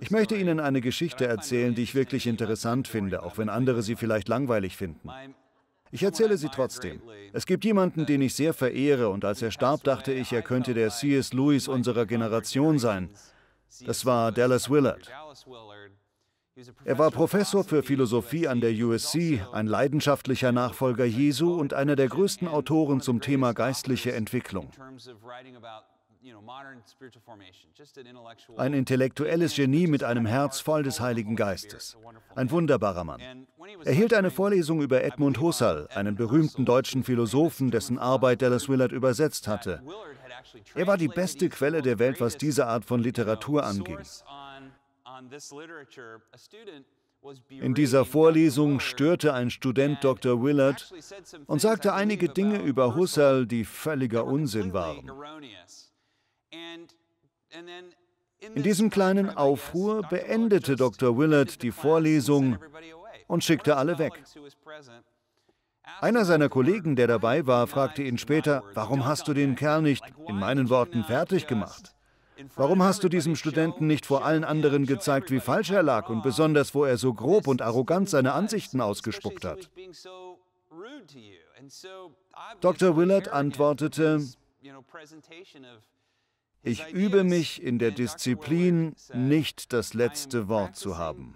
Ich möchte Ihnen eine Geschichte erzählen, die ich wirklich interessant finde, auch wenn andere sie vielleicht langweilig finden. Ich erzähle sie trotzdem. Es gibt jemanden, den ich sehr verehre, und als er starb, dachte ich, er könnte der C.S. Lewis unserer Generation sein. Das war Dallas Willard. Er war Professor für Philosophie an der USC, ein leidenschaftlicher Nachfolger Jesu und einer der größten Autoren zum Thema geistliche Entwicklung. Ein intellektuelles Genie mit einem Herz voll des Heiligen Geistes. Ein wunderbarer Mann. Er hielt eine Vorlesung über Edmund Husserl, einen berühmten also deutschen Philosophen, dessen Arbeit Dallas Willard übersetzt hatte. Er war die beste Quelle der Welt, was diese Art von Literatur anging. In dieser Vorlesung störte ein Student Dr. Willard und sagte einige Dinge über Husserl, die völliger Unsinn waren. In diesem kleinen Aufruhr beendete Dr. Willard die Vorlesung und schickte alle weg. Einer seiner Kollegen, der dabei war, fragte ihn später, warum hast du den Kerl nicht, in meinen Worten, fertig gemacht? Warum hast du diesem Studenten nicht vor allen anderen gezeigt, wie falsch er lag und besonders, wo er so grob und arrogant seine Ansichten ausgespuckt hat? Dr. Willard antwortete, ich übe mich in der Disziplin, nicht das letzte Wort zu haben.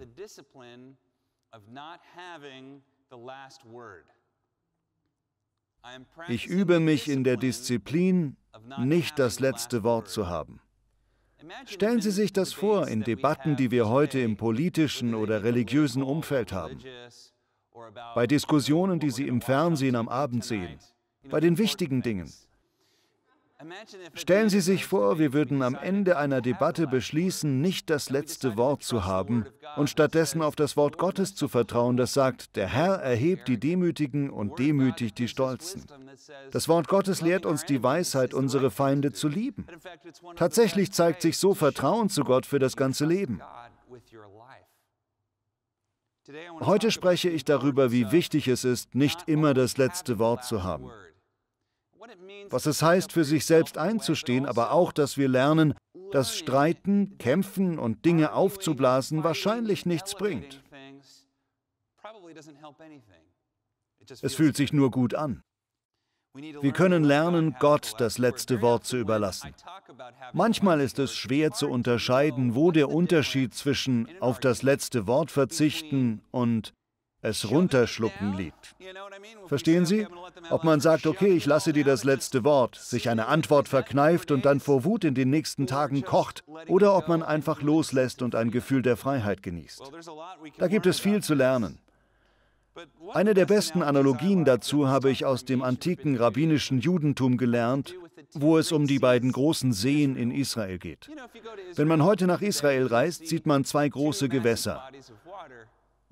Ich übe mich in der Disziplin, nicht das letzte Wort zu haben. Stellen Sie sich das vor in Debatten, die wir heute im politischen oder religiösen Umfeld haben, bei Diskussionen, die Sie im Fernsehen am Abend sehen, bei den wichtigen Dingen. Stellen Sie sich vor, wir würden am Ende einer Debatte beschließen, nicht das letzte Wort zu haben und stattdessen auf das Wort Gottes zu vertrauen, das sagt, der Herr erhebt die Demütigen und demütigt die Stolzen. Das Wort Gottes lehrt uns die Weisheit, unsere Feinde zu lieben. Tatsächlich zeigt sich so Vertrauen zu Gott für das ganze Leben. Heute spreche ich darüber, wie wichtig es ist, nicht immer das letzte Wort zu haben was es heißt, für sich selbst einzustehen, aber auch, dass wir lernen, dass Streiten, Kämpfen und Dinge aufzublasen wahrscheinlich nichts bringt. Es fühlt sich nur gut an. Wir können lernen, Gott das letzte Wort zu überlassen. Manchmal ist es schwer zu unterscheiden, wo der Unterschied zwischen auf das letzte Wort verzichten und es runterschlucken liegt. Verstehen Sie? Ob man sagt, okay, ich lasse dir das letzte Wort, sich eine Antwort verkneift und dann vor Wut in den nächsten Tagen kocht, oder ob man einfach loslässt und ein Gefühl der Freiheit genießt. Da gibt es viel zu lernen. Eine der besten Analogien dazu habe ich aus dem antiken rabbinischen Judentum gelernt, wo es um die beiden großen Seen in Israel geht. Wenn man heute nach Israel reist, sieht man zwei große Gewässer.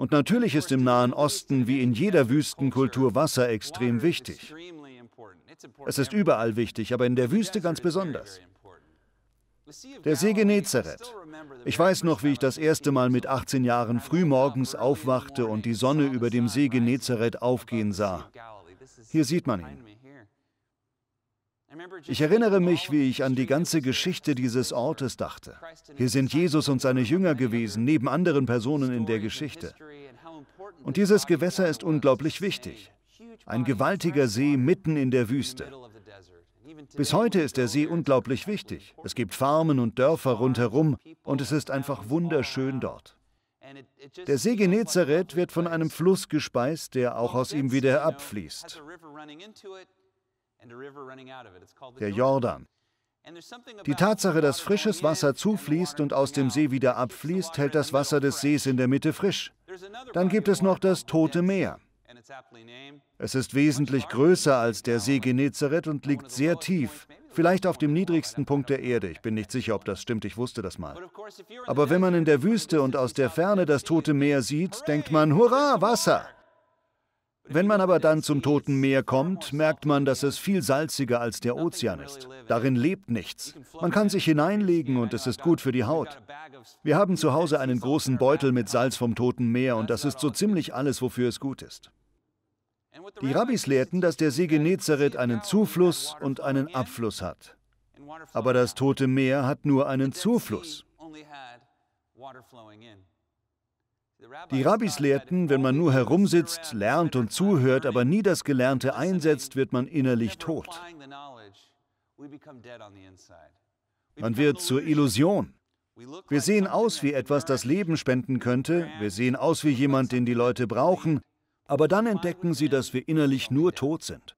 Und natürlich ist im Nahen Osten wie in jeder Wüstenkultur Wasser extrem wichtig. Es ist überall wichtig, aber in der Wüste ganz besonders. Der See Genezareth. Ich weiß noch, wie ich das erste Mal mit 18 Jahren frühmorgens aufwachte und die Sonne über dem See Genezareth aufgehen sah. Hier sieht man ihn. Ich erinnere mich, wie ich an die ganze Geschichte dieses Ortes dachte. Hier sind Jesus und seine Jünger gewesen, neben anderen Personen in der Geschichte. Und dieses Gewässer ist unglaublich wichtig. Ein gewaltiger See mitten in der Wüste. Bis heute ist der See unglaublich wichtig. Es gibt Farmen und Dörfer rundherum und es ist einfach wunderschön dort. Der See Genezareth wird von einem Fluss gespeist, der auch aus ihm wieder abfließt der Jordan. Die Tatsache, dass frisches Wasser zufließt und aus dem See wieder also abfließt, hält das Wasser des Sees in der Mitte frisch. Dann gibt es noch das Tote Meer. Es ist wesentlich größer als der See Genezareth und liegt sehr tief, vielleicht auf dem niedrigsten Punkt der Erde. Ich bin nicht sicher, ob das stimmt, ich wusste das mal. Aber wenn man in der Wüste und aus der Ferne das Tote Meer sieht, denkt man, hurra, Wasser! Wenn man aber dann zum Toten Meer kommt, merkt man, dass es viel salziger als der Ozean ist. Darin lebt nichts. Man kann sich hineinlegen und es ist gut für die Haut. Wir haben zu Hause einen großen Beutel mit Salz vom Toten Meer und das ist so ziemlich alles, wofür es gut ist. Die Rabbis lehrten, dass der See Genezareth einen Zufluss und einen Abfluss hat. Aber das Tote Meer hat nur einen Zufluss. Die Rabbis lehrten, wenn man nur herumsitzt, lernt und zuhört, aber nie das Gelernte einsetzt, wird man innerlich tot. Man wird zur Illusion. Wir sehen aus wie etwas, das Leben spenden könnte, wir sehen aus wie jemand, den die Leute brauchen, aber dann entdecken sie, dass wir innerlich nur tot sind.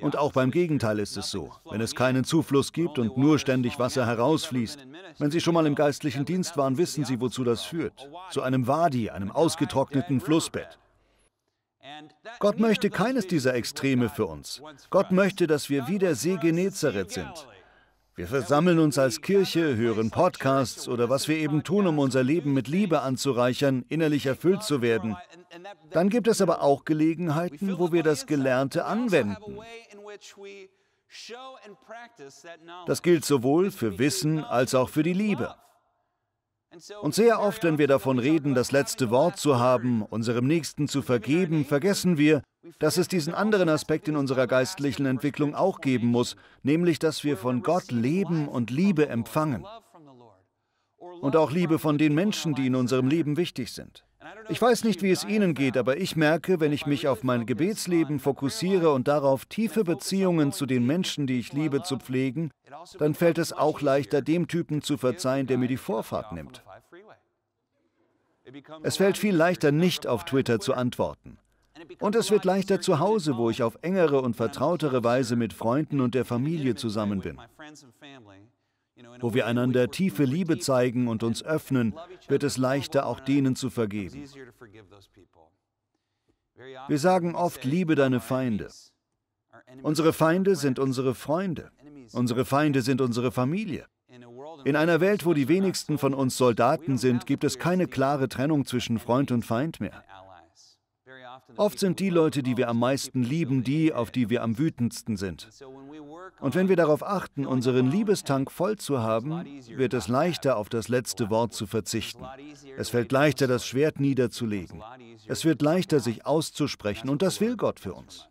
Und auch beim Gegenteil ist es so. Wenn es keinen Zufluss gibt und nur ständig Wasser herausfließt, wenn Sie schon mal im geistlichen Dienst waren, wissen Sie, wozu das führt. Zu einem Wadi, einem ausgetrockneten Flussbett. Gott möchte keines dieser Extreme für uns. Gott möchte, dass wir wie der See Genezareth sind. Wir versammeln uns als Kirche, hören Podcasts oder was wir eben tun, um unser Leben mit Liebe anzureichern, innerlich erfüllt zu werden. Dann gibt es aber auch Gelegenheiten, wo wir das Gelernte anwenden. Das gilt sowohl für Wissen als auch für die Liebe. Und sehr oft, wenn wir davon reden, das letzte Wort zu haben, unserem Nächsten zu vergeben, vergessen wir, dass es diesen anderen Aspekt in unserer geistlichen Entwicklung auch geben muss, nämlich dass wir von Gott Leben und Liebe empfangen. Und auch Liebe von den Menschen, die in unserem Leben wichtig sind. Ich weiß nicht, wie es Ihnen geht, aber ich merke, wenn ich mich auf mein Gebetsleben fokussiere und darauf, tiefe Beziehungen zu den Menschen, die ich liebe, zu pflegen, dann fällt es auch leichter, dem Typen zu verzeihen, der mir die Vorfahrt nimmt. Es fällt viel leichter, nicht auf Twitter zu antworten. Und es wird leichter zu Hause, wo ich auf engere und vertrautere Weise mit Freunden und der Familie zusammen bin. Wo wir einander tiefe Liebe zeigen und uns öffnen, wird es leichter, auch denen zu vergeben. Wir sagen oft, liebe deine Feinde. Unsere Feinde sind unsere Freunde. Unsere Feinde sind unsere Familie. In einer Welt, wo die wenigsten von uns Soldaten sind, gibt es keine klare Trennung zwischen Freund und Feind mehr. Oft sind die Leute, die wir am meisten lieben, die, auf die wir am wütendsten sind. Und wenn wir darauf achten, unseren Liebestank voll zu haben, wird es leichter, auf das letzte Wort zu verzichten. Es fällt leichter, das Schwert niederzulegen. Es wird leichter, sich auszusprechen, und das will Gott für uns.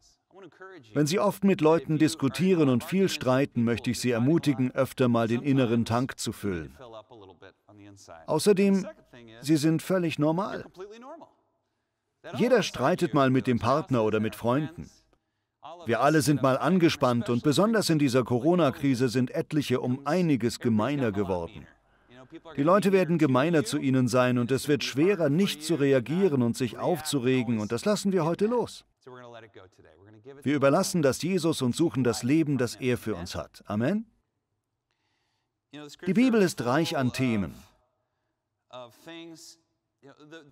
Wenn Sie oft mit Leuten diskutieren und viel streiten, möchte ich Sie ermutigen, öfter mal den inneren Tank zu füllen. Außerdem, Sie sind völlig normal. Jeder streitet mal mit dem Partner oder mit Freunden. Wir alle sind mal angespannt und besonders in dieser Corona-Krise sind etliche um einiges gemeiner geworden. Die Leute werden gemeiner zu ihnen sein und es wird schwerer, nicht zu reagieren und sich aufzuregen und das lassen wir heute los. Wir überlassen das Jesus und suchen das Leben, das er für uns hat. Amen? Die Bibel ist reich an Themen.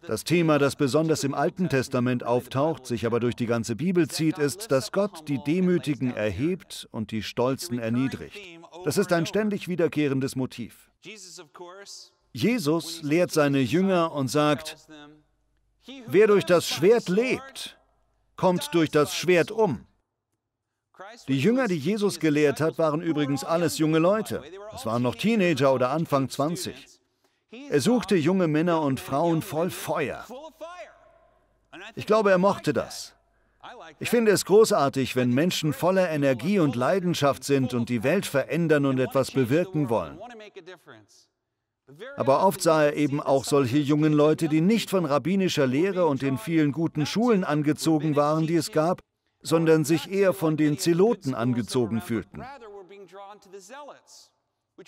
Das Thema, das besonders im Alten Testament auftaucht, sich aber durch die ganze Bibel zieht, ist, dass Gott die Demütigen erhebt und die Stolzen erniedrigt. Das ist ein ständig wiederkehrendes Motiv. Jesus lehrt seine Jünger und sagt, wer durch das Schwert lebt, kommt durch das Schwert um. Die Jünger, die Jesus gelehrt hat, waren übrigens alles junge Leute. Es waren noch Teenager oder Anfang 20. Er suchte junge Männer und Frauen voll Feuer. Ich glaube, er mochte das. Ich finde es großartig, wenn Menschen voller Energie und Leidenschaft sind und die Welt verändern und etwas bewirken wollen. Aber oft sah er eben auch solche jungen Leute, die nicht von rabbinischer Lehre und den vielen guten Schulen angezogen waren, die es gab, sondern sich eher von den Zeloten angezogen fühlten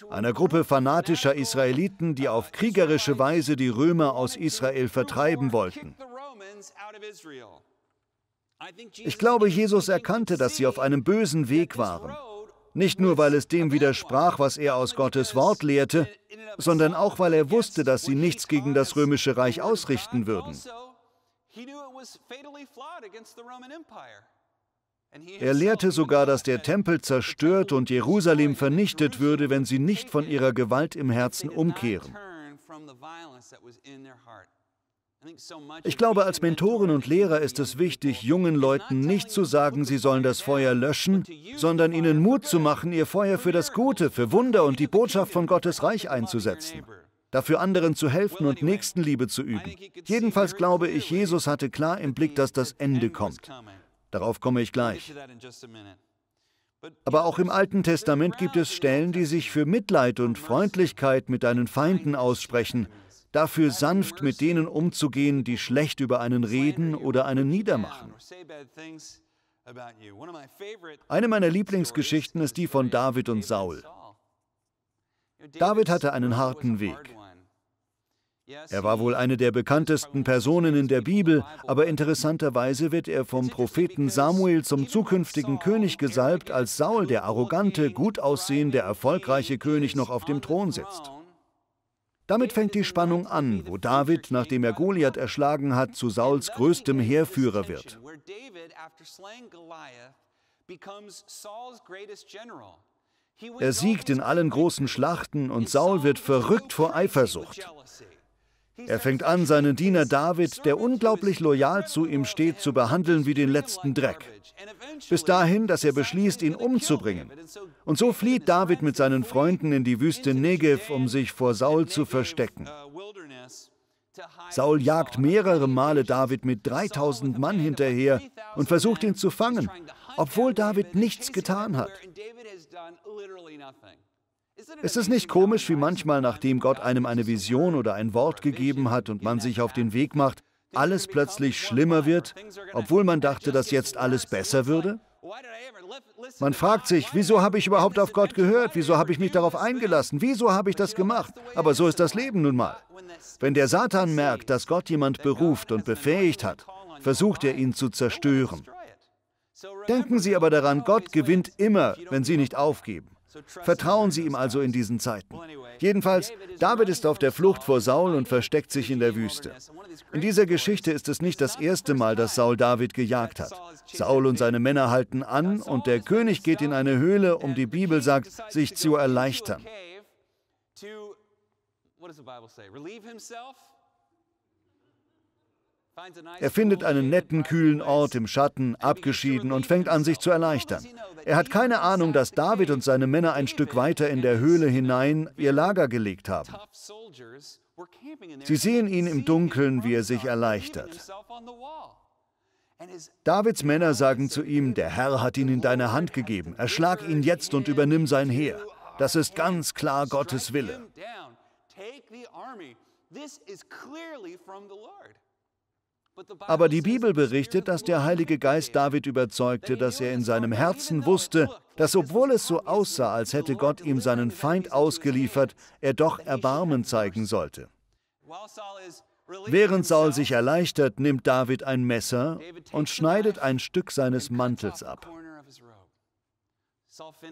einer Gruppe fanatischer Israeliten, die auf kriegerische Weise die Römer aus Israel vertreiben wollten. Ich glaube, Jesus erkannte, dass sie auf einem bösen Weg waren. Nicht nur, weil es dem widersprach, was er aus Gottes Wort lehrte, sondern auch, weil er wusste, dass sie nichts gegen das römische Reich ausrichten würden. He knew it was fatally flawed against the Roman er lehrte sogar, dass der Tempel zerstört und Jerusalem vernichtet würde, wenn sie nicht von ihrer Gewalt im Herzen umkehren. Ich glaube, als Mentoren und Lehrer ist es wichtig, jungen Leuten nicht zu sagen, sie sollen das Feuer löschen, sondern ihnen Mut zu machen, ihr Feuer für das Gute, für Wunder und die Botschaft von Gottes Reich einzusetzen dafür anderen zu helfen und Nächstenliebe zu üben. Jedenfalls glaube ich, Jesus hatte klar im Blick, dass das Ende kommt. Darauf komme ich gleich. Aber auch im Alten Testament gibt es Stellen, die sich für Mitleid und Freundlichkeit mit deinen Feinden aussprechen, dafür sanft mit denen umzugehen, die schlecht über einen reden oder einen niedermachen. Eine meiner Lieblingsgeschichten ist die von David und Saul. David hatte einen harten Weg. Er war wohl eine der bekanntesten Personen in der Bibel, aber interessanterweise wird er vom Propheten Samuel zum zukünftigen König gesalbt, als Saul, der arrogante, gut aussehende, erfolgreiche König, noch auf dem Thron sitzt. Damit fängt die Spannung an, wo David, nachdem er Goliath erschlagen hat, zu Sauls größtem Heerführer wird. Er siegt in allen großen Schlachten und Saul wird verrückt vor Eifersucht. Er fängt an, seinen Diener David, der unglaublich loyal zu ihm steht, zu behandeln wie den letzten Dreck. Bis dahin, dass er beschließt, ihn umzubringen. Und so flieht David mit seinen Freunden in die Wüste Negev, um sich vor Saul zu verstecken. Saul jagt mehrere Male David mit 3000 Mann hinterher und versucht ihn zu fangen, obwohl David nichts getan hat. Ist es nicht komisch, wie manchmal, nachdem Gott einem eine Vision oder ein Wort gegeben hat und man sich auf den Weg macht, alles plötzlich schlimmer wird, obwohl man dachte, dass jetzt alles besser würde? Man fragt sich, wieso habe ich überhaupt auf Gott gehört? Wieso habe ich mich darauf eingelassen? Wieso habe ich das gemacht? Aber so ist das Leben nun mal. Wenn der Satan merkt, dass Gott jemand beruft und befähigt hat, versucht er ihn zu zerstören. Denken Sie aber daran, Gott gewinnt immer, wenn Sie nicht aufgeben. Vertrauen Sie ihm also in diesen Zeiten. Jedenfalls, David ist auf der Flucht vor Saul und versteckt sich in der Wüste. In dieser Geschichte ist es nicht das erste Mal, dass Saul David gejagt hat. Saul und seine Männer halten an und der König geht in eine Höhle, um die Bibel sagt, sich zu erleichtern. Er findet einen netten, kühlen Ort im Schatten, abgeschieden und fängt an, sich zu erleichtern. Er hat keine Ahnung, dass David und seine Männer ein Stück weiter in der Höhle hinein ihr Lager gelegt haben. Sie sehen ihn im Dunkeln, wie er sich erleichtert. Davids Männer sagen zu ihm, der Herr hat ihn in deine Hand gegeben, erschlag ihn jetzt und übernimm sein Heer. Das ist ganz klar Gottes Wille. Take the army. This is clearly aber die Bibel berichtet, dass der Heilige Geist David überzeugte, dass er in seinem Herzen wusste, dass obwohl es so aussah, als hätte Gott ihm seinen Feind ausgeliefert, er doch Erbarmen zeigen sollte. Während Saul sich erleichtert, nimmt David ein Messer und schneidet ein Stück seines Mantels ab.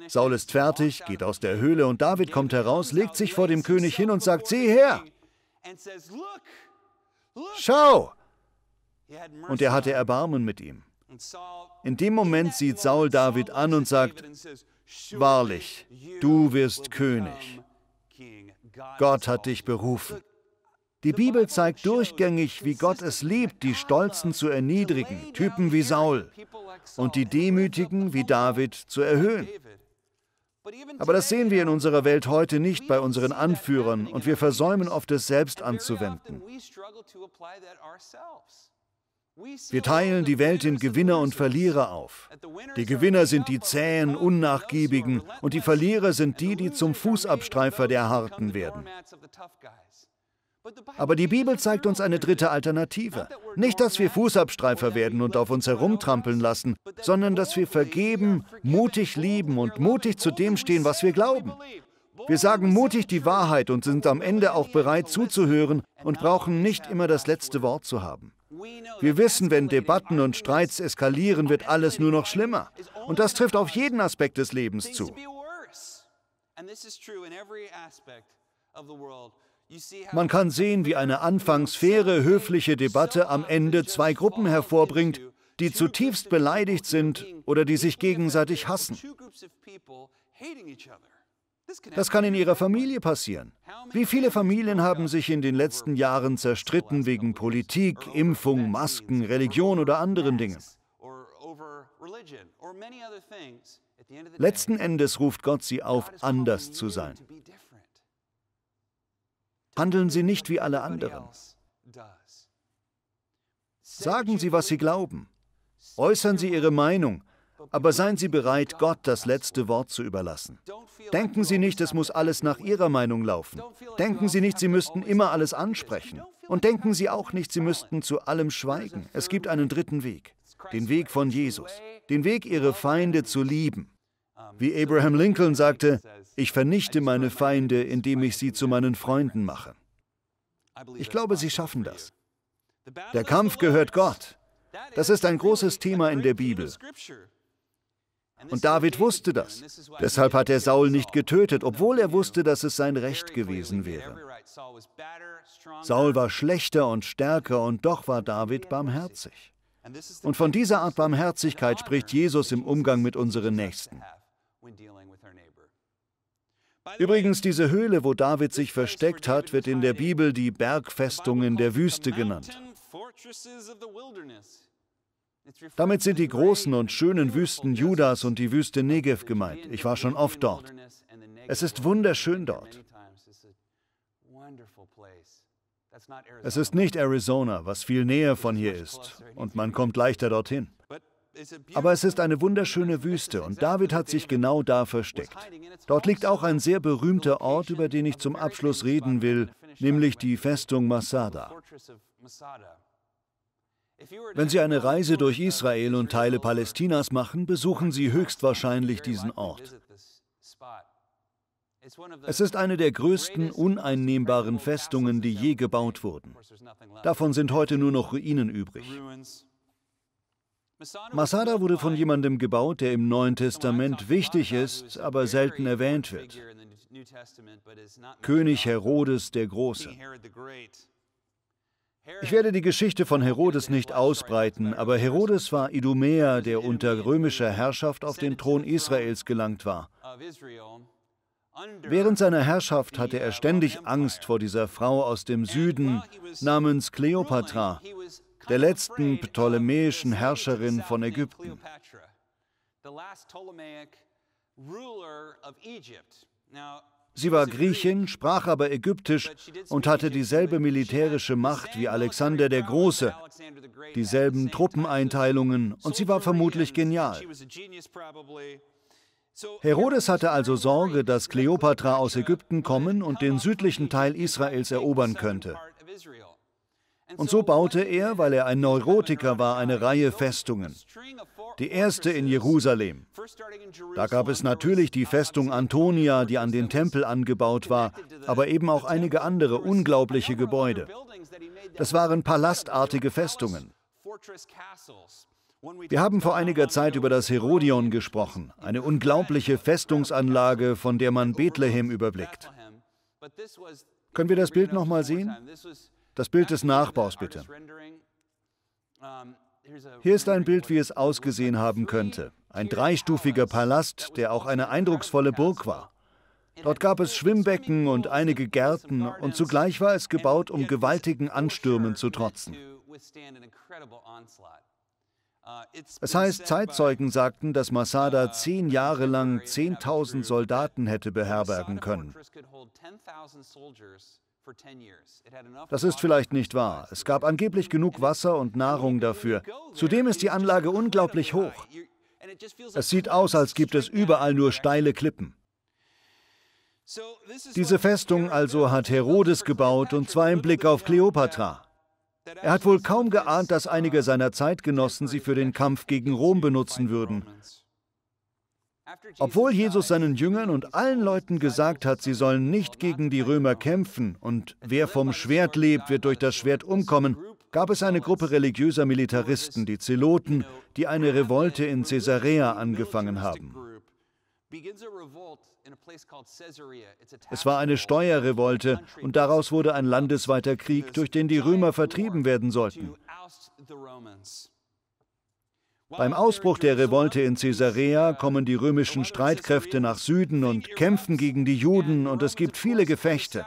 Saul ist fertig, geht aus der Höhle und David kommt heraus, legt sich vor dem König hin und sagt, sieh her! Schau, und er hatte Erbarmen mit ihm. In dem Moment sieht Saul David an und sagt, wahrlich, du wirst König. Gott hat dich berufen. Die Bibel zeigt durchgängig, wie Gott es liebt, die Stolzen zu erniedrigen, Typen wie Saul, und die Demütigen wie David zu erhöhen. Aber das sehen wir in unserer Welt heute nicht bei unseren Anführern und wir versäumen oft es selbst anzuwenden. Wir teilen die Welt in Gewinner und Verlierer auf. Die Gewinner sind die zähen, unnachgiebigen und die Verlierer sind die, die zum Fußabstreifer der Harten werden. Aber die Bibel zeigt uns eine dritte Alternative. Nicht, dass wir Fußabstreifer werden und auf uns herumtrampeln lassen, sondern dass wir vergeben, mutig lieben und mutig zu dem stehen, was wir glauben. Wir sagen mutig die Wahrheit und sind am Ende auch bereit zuzuhören und brauchen nicht immer das letzte Wort zu haben. Wir wissen, wenn Debatten und Streits eskalieren, wird alles nur noch schlimmer. Und das trifft auf jeden Aspekt des Lebens zu. Man kann sehen, wie eine anfangs faire, höfliche Debatte am Ende zwei Gruppen hervorbringt, die zutiefst beleidigt sind oder die sich gegenseitig hassen. Das kann in Ihrer Familie passieren. Wie viele Familien haben sich in den letzten Jahren zerstritten wegen Politik, Impfung, Masken, Religion oder anderen Dingen? Letzten Endes ruft Gott sie auf, anders zu sein. Handeln Sie nicht wie alle anderen. Sagen Sie, was Sie glauben. Äußern Sie Ihre Meinung, aber seien Sie bereit, Gott das letzte Wort zu überlassen. Denken Sie nicht, es muss alles nach Ihrer Meinung laufen. Denken Sie nicht, Sie müssten immer alles ansprechen. Und denken Sie auch nicht, Sie müssten zu allem schweigen. Es gibt einen dritten Weg, den Weg von Jesus, den Weg, Ihre Feinde zu lieben. Wie Abraham Lincoln sagte, ich vernichte meine Feinde, indem ich sie zu meinen Freunden mache. Ich glaube, Sie schaffen das. Der Kampf gehört Gott. Das ist ein großes Thema in der Bibel. Und David wusste das. Deshalb hat er Saul nicht getötet, obwohl er wusste, dass es sein Recht gewesen wäre. Saul war schlechter und stärker und doch war David barmherzig. Und von dieser Art Barmherzigkeit spricht Jesus im Umgang mit unseren Nächsten. Übrigens, diese Höhle, wo David sich versteckt hat, wird in der Bibel die Bergfestungen der Wüste genannt. Damit sind die großen und schönen Wüsten Judas und die Wüste Negev gemeint. Ich war schon oft dort. Es ist wunderschön dort. Es ist nicht Arizona, was viel näher von hier ist, und man kommt leichter dorthin. Aber es ist eine wunderschöne Wüste und David hat sich genau da versteckt. Dort liegt auch ein sehr berühmter Ort, über den ich zum Abschluss reden will, nämlich die Festung Masada. Wenn Sie eine Reise durch Israel und Teile Palästinas machen, besuchen Sie höchstwahrscheinlich diesen Ort. Es ist eine der größten uneinnehmbaren Festungen, die je gebaut wurden. Davon sind heute nur noch Ruinen übrig. Masada wurde von jemandem gebaut, der im Neuen Testament wichtig ist, aber selten erwähnt wird. König Herodes der Große. Ich werde die Geschichte von Herodes nicht ausbreiten, aber Herodes war Idumäer, der unter römischer Herrschaft auf den Thron Israels gelangt war. Während seiner Herrschaft hatte er ständig Angst vor dieser Frau aus dem Süden namens Kleopatra, der letzten ptolemäischen Herrscherin von Ägypten. Sie war Griechin, sprach aber Ägyptisch und hatte dieselbe militärische Macht wie Alexander der Große, dieselben Truppeneinteilungen und sie war vermutlich genial. Herodes hatte also Sorge, dass Kleopatra aus Ägypten kommen und den südlichen Teil Israels erobern könnte. Und so baute er, weil er ein Neurotiker war, eine Reihe Festungen. Die erste in Jerusalem. Da gab es natürlich die Festung Antonia, die an den Tempel angebaut war, aber eben auch einige andere unglaubliche Gebäude. Das waren palastartige Festungen. Wir haben vor einiger Zeit über das Herodion gesprochen, eine unglaubliche Festungsanlage, von der man Bethlehem überblickt. Können wir das Bild nochmal sehen? Das Bild des Nachbaus bitte. Hier ist ein Bild, wie es ausgesehen haben könnte. Ein dreistufiger Palast, der auch eine eindrucksvolle Burg war. Dort gab es Schwimmbecken und einige Gärten und zugleich war es gebaut, um gewaltigen Anstürmen zu trotzen. Uh, es heißt, Zeitzeugen sagten, dass Masada uh, zehn Jahre lang 10.000 Soldaten hätte beherbergen können. Das ist vielleicht nicht wahr. Es gab angeblich genug Wasser und Nahrung dafür. Zudem ist die Anlage unglaublich hoch. Es sieht aus, als gibt es überall nur steile Klippen. Diese Festung also hat Herodes gebaut, und zwar im Blick auf Kleopatra. Er hat wohl kaum geahnt, dass einige seiner Zeitgenossen sie für den Kampf gegen Rom benutzen würden. Obwohl Jesus seinen Jüngern und allen Leuten gesagt hat, sie sollen nicht gegen die Römer kämpfen und wer vom Schwert lebt, wird durch das Schwert umkommen, gab es eine Gruppe religiöser Militaristen, die Zeloten, die eine Revolte in Caesarea angefangen haben. Es war eine Steuerrevolte und daraus wurde ein landesweiter Krieg, durch den die Römer vertrieben werden sollten. Beim Ausbruch der Revolte in Caesarea kommen die römischen Streitkräfte nach Süden und kämpfen gegen die Juden und es gibt viele Gefechte.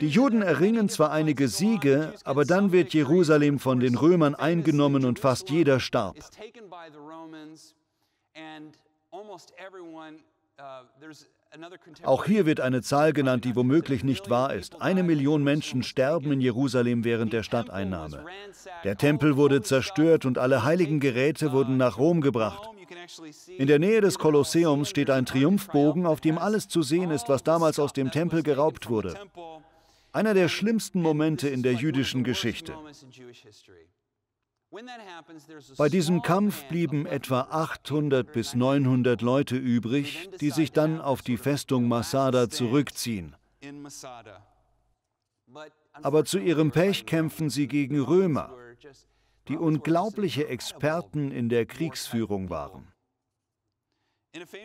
Die Juden erringen zwar einige Siege, aber dann wird Jerusalem von den Römern eingenommen und fast jeder starb. Auch hier wird eine Zahl genannt, die womöglich nicht wahr ist. Eine Million Menschen sterben in Jerusalem während der Stadteinnahme. Der Tempel wurde zerstört und alle heiligen Geräte wurden nach Rom gebracht. In der Nähe des Kolosseums steht ein Triumphbogen, auf dem alles zu sehen ist, was damals aus dem Tempel geraubt wurde. Einer der schlimmsten Momente in der jüdischen Geschichte. Bei diesem Kampf blieben etwa 800 bis 900 Leute übrig, die sich dann auf die Festung Masada zurückziehen. Aber zu ihrem Pech kämpfen sie gegen Römer, die unglaubliche Experten in der Kriegsführung waren.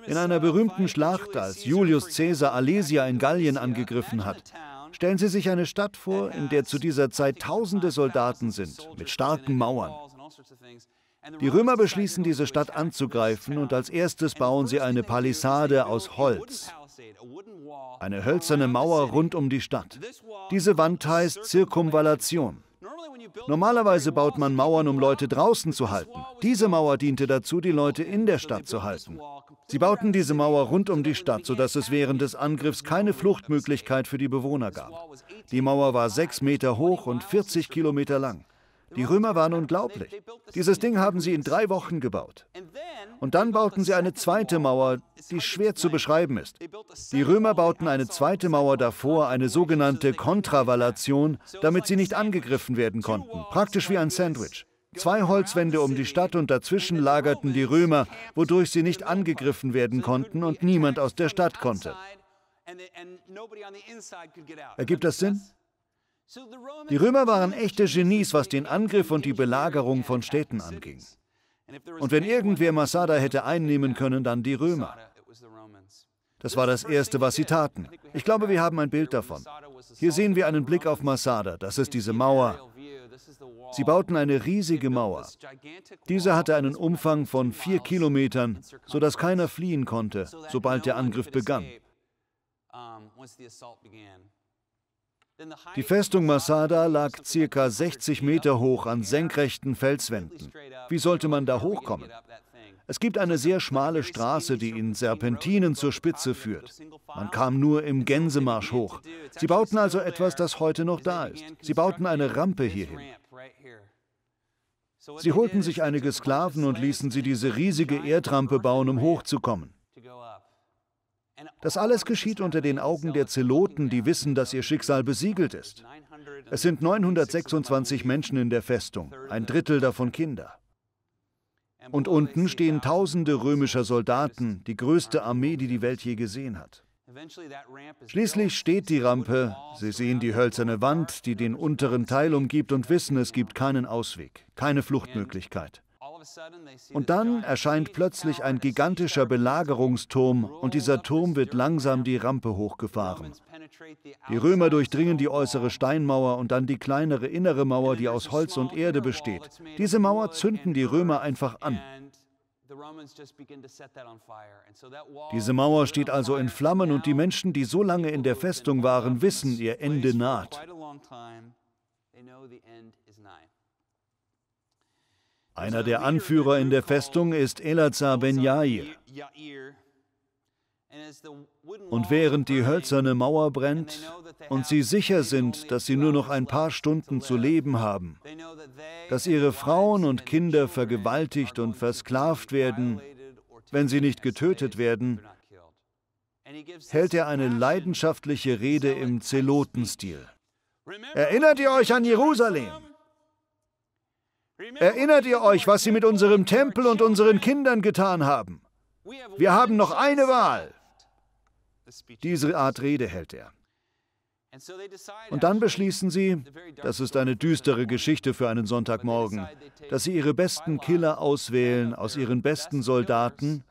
In einer uh, berühmten Schlacht, als Julius Caesar Alesia in Gallien angegriffen hat, Stellen Sie sich eine Stadt vor, in der zu dieser Zeit tausende Soldaten sind, mit starken Mauern. Die Römer beschließen, diese Stadt anzugreifen und als erstes bauen sie eine Palisade aus Holz, eine hölzerne Mauer rund um die Stadt. Diese Wand heißt Zirkumvallation. Normalerweise baut man Mauern, um Leute draußen zu halten. Diese Mauer diente dazu, die Leute in der Stadt zu halten. Sie bauten diese Mauer rund um die Stadt, sodass es während des Angriffs keine Fluchtmöglichkeit für die Bewohner gab. Die Mauer war sechs Meter hoch und 40 Kilometer lang. Die Römer waren unglaublich. Dieses Ding haben sie in drei Wochen gebaut. Und dann bauten sie eine zweite Mauer, die schwer zu beschreiben ist. Die Römer bauten eine zweite Mauer davor, eine sogenannte Kontravallation, damit sie nicht angegriffen werden konnten, praktisch wie ein Sandwich. Zwei Holzwände um die Stadt und dazwischen lagerten die Römer, wodurch sie nicht angegriffen werden konnten und niemand aus der Stadt konnte. Ergibt das Sinn? Die Römer waren echte Genies, was den Angriff und die Belagerung von Städten anging. Und wenn irgendwer Masada hätte einnehmen können, dann die Römer. Das war das Erste, was sie taten. Ich glaube, wir haben ein Bild davon. Hier sehen wir einen Blick auf Masada. Das ist diese Mauer. Sie bauten eine riesige Mauer. Diese hatte einen Umfang von vier Kilometern, sodass keiner fliehen konnte, sobald der Angriff begann. Die Festung Masada lag ca. 60 Meter hoch an senkrechten Felswänden. Wie sollte man da hochkommen? Es gibt eine sehr schmale Straße, die in Serpentinen zur Spitze führt. Man kam nur im Gänsemarsch hoch. Sie bauten also etwas, das heute noch da ist. Sie bauten eine Rampe hierhin. Sie holten sich einige Sklaven und ließen sie diese riesige Erdrampe bauen, um hochzukommen. Das alles geschieht unter den Augen der Zeloten, die wissen, dass ihr Schicksal besiegelt ist. Es sind 926 Menschen in der Festung, ein Drittel davon Kinder. Und unten stehen tausende römischer Soldaten, die größte Armee, die die Welt je gesehen hat. Schließlich steht die Rampe, sie sehen die hölzerne Wand, die den unteren Teil umgibt und wissen, es gibt keinen Ausweg, keine Fluchtmöglichkeit. Und dann erscheint plötzlich ein gigantischer Belagerungsturm und dieser Turm wird langsam die Rampe hochgefahren. Die Römer durchdringen die äußere Steinmauer und dann die kleinere innere Mauer, die aus Holz und Erde besteht. Diese Mauer zünden die Römer einfach an. Diese Mauer steht also in Flammen und die Menschen, die so lange in der Festung waren, wissen, ihr Ende naht. Einer der Anführer in der Festung ist Elazar ben Jair. Und während die hölzerne Mauer brennt und sie sicher sind, dass sie nur noch ein paar Stunden zu leben haben, dass ihre Frauen und Kinder vergewaltigt und versklavt werden, wenn sie nicht getötet werden, hält er eine leidenschaftliche Rede im Zelotenstil. Erinnert ihr euch an Jerusalem? Erinnert ihr euch, was sie mit unserem Tempel und unseren Kindern getan haben? Wir haben noch eine Wahl. Diese Art Rede hält er. Und dann beschließen sie, das ist eine düstere Geschichte für einen Sonntagmorgen, dass sie ihre besten Killer auswählen aus ihren besten Soldaten.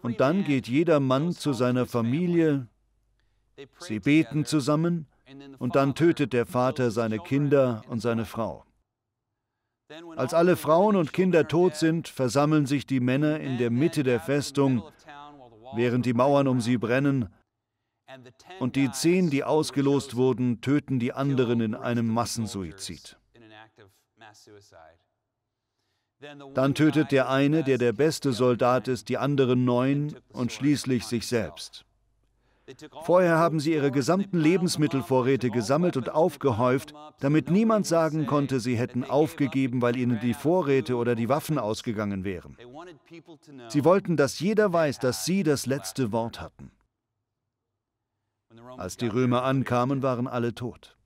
Und dann geht jeder Mann zu seiner Familie, sie beten zusammen und dann tötet der Vater seine Kinder und seine Frau. Als alle Frauen und Kinder tot sind, versammeln sich die Männer in der Mitte der Festung, während die Mauern um sie brennen, und die zehn, die ausgelost wurden, töten die anderen in einem Massensuizid. Dann tötet der eine, der der beste Soldat ist, die anderen neun und schließlich sich selbst. Vorher haben sie ihre gesamten Lebensmittelvorräte gesammelt und aufgehäuft, damit niemand sagen konnte, sie hätten aufgegeben, weil ihnen die Vorräte oder die Waffen ausgegangen wären. Sie wollten, dass jeder weiß, dass sie das letzte Wort hatten. Als die Römer ankamen, waren alle tot.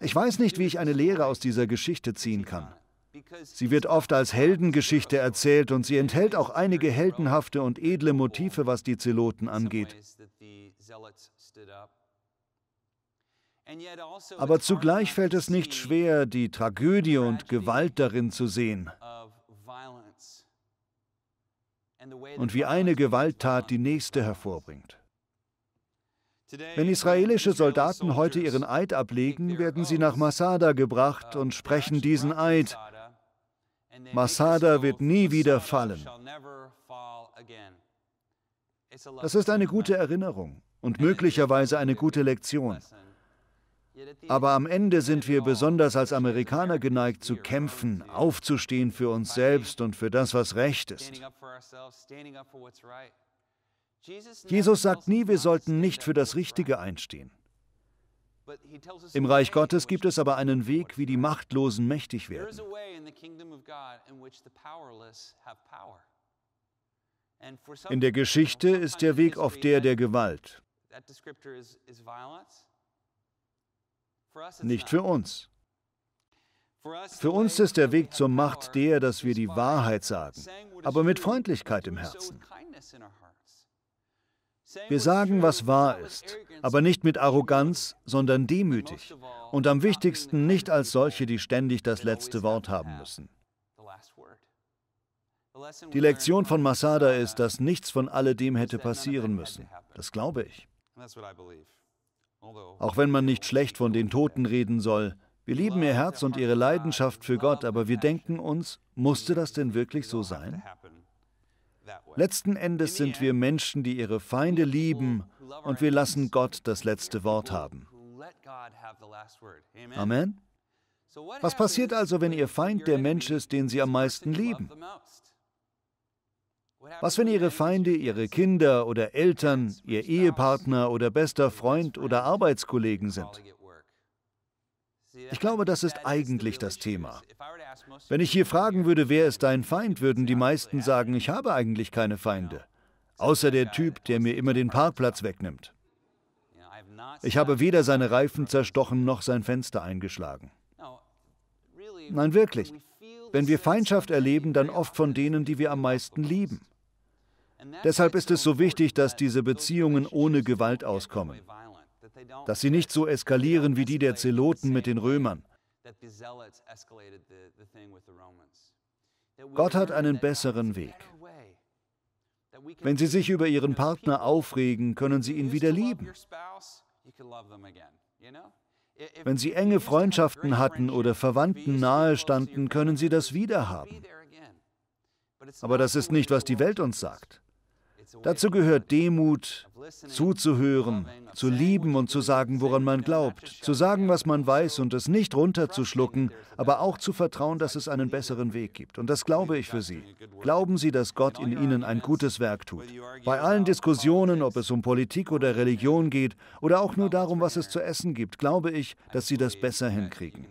Ich weiß nicht, wie ich eine Lehre aus dieser Geschichte ziehen kann. Sie wird oft als Heldengeschichte erzählt und sie enthält auch einige heldenhafte und edle Motive, was die Zeloten angeht. Aber zugleich fällt es nicht schwer, die Tragödie und Gewalt darin zu sehen. Und wie eine Gewalttat die nächste hervorbringt. Wenn israelische Soldaten heute ihren Eid ablegen, werden sie nach Masada gebracht und sprechen diesen Eid. Masada wird nie wieder fallen. Das ist eine gute Erinnerung und möglicherweise eine gute Lektion. Aber am Ende sind wir besonders als Amerikaner geneigt zu kämpfen, aufzustehen für uns selbst und für das, was recht ist. Jesus sagt nie, wir sollten nicht für das Richtige einstehen. Im Reich Gottes gibt es aber einen Weg, wie die Machtlosen mächtig werden. In der Geschichte ist der Weg oft der der Gewalt. Nicht für uns. Für uns ist der Weg zur Macht der, dass wir die Wahrheit sagen, aber mit Freundlichkeit im Herzen. Wir sagen, was wahr ist, aber nicht mit Arroganz, sondern demütig und am wichtigsten nicht als solche, die ständig das letzte Wort haben müssen. Die Lektion von Masada ist, dass nichts von alledem hätte passieren müssen. Das glaube ich. Auch wenn man nicht schlecht von den Toten reden soll, wir lieben ihr Herz und ihre Leidenschaft für Gott, aber wir denken uns, musste das denn wirklich so sein? Letzten Endes sind wir Menschen, die ihre Feinde lieben und wir lassen Gott das letzte Wort haben. Amen. Was passiert also, wenn ihr Feind der Mensch ist, den sie am meisten lieben? Was, wenn ihre Feinde, ihre Kinder oder Eltern, ihr Ehepartner oder bester Freund oder Arbeitskollegen sind? Ich glaube, das ist eigentlich das Thema. Wenn ich hier fragen würde, wer ist dein Feind, würden die meisten sagen, ich habe eigentlich keine Feinde. Außer der Typ, der mir immer den Parkplatz wegnimmt. Ich habe weder seine Reifen zerstochen noch sein Fenster eingeschlagen. Nein, wirklich. Wenn wir Feindschaft erleben, dann oft von denen, die wir am meisten lieben. Deshalb ist es so wichtig, dass diese Beziehungen ohne Gewalt auskommen dass sie nicht so eskalieren wie die der Zeloten mit den Römern. Gott hat einen besseren Weg. Wenn sie sich über ihren Partner aufregen, können sie ihn wieder lieben. Wenn sie enge Freundschaften hatten oder Verwandten nahestanden, können sie das wiederhaben. Aber das ist nicht, was die Welt uns sagt. Dazu gehört Demut, zuzuhören, zu lieben und zu sagen, woran man glaubt, zu sagen, was man weiß und es nicht runterzuschlucken, aber auch zu vertrauen, dass es einen besseren Weg gibt. Und das glaube ich für Sie. Glauben Sie, dass Gott in Ihnen ein gutes Werk tut. Bei allen Diskussionen, ob es um Politik oder Religion geht oder auch nur darum, was es zu essen gibt, glaube ich, dass Sie das besser hinkriegen.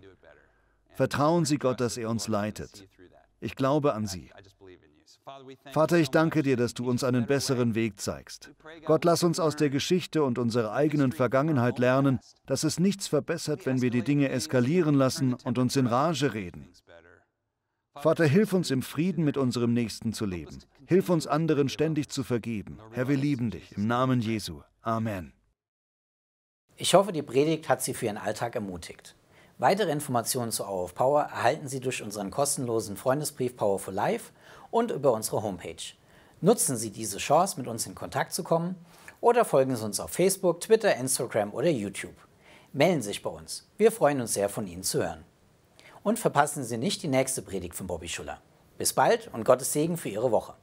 Vertrauen Sie Gott, dass er uns leitet. Ich glaube an Sie. Vater, ich danke dir, dass du uns einen besseren Weg zeigst. Gott, lass uns aus der Geschichte und unserer eigenen Vergangenheit lernen, dass es nichts verbessert, wenn wir die Dinge eskalieren lassen und uns in Rage reden. Vater, hilf uns im Frieden mit unserem Nächsten zu leben. Hilf uns anderen ständig zu vergeben. Herr, wir lieben dich. Im Namen Jesu. Amen. Ich hoffe, die Predigt hat Sie für Ihren Alltag ermutigt. Weitere Informationen zu Hour of Power erhalten Sie durch unseren kostenlosen Freundesbrief Power for Life – und über unsere Homepage. Nutzen Sie diese Chance, mit uns in Kontakt zu kommen oder folgen Sie uns auf Facebook, Twitter, Instagram oder YouTube. Melden Sie sich bei uns. Wir freuen uns sehr, von Ihnen zu hören. Und verpassen Sie nicht die nächste Predigt von Bobby Schuller. Bis bald und Gottes Segen für Ihre Woche.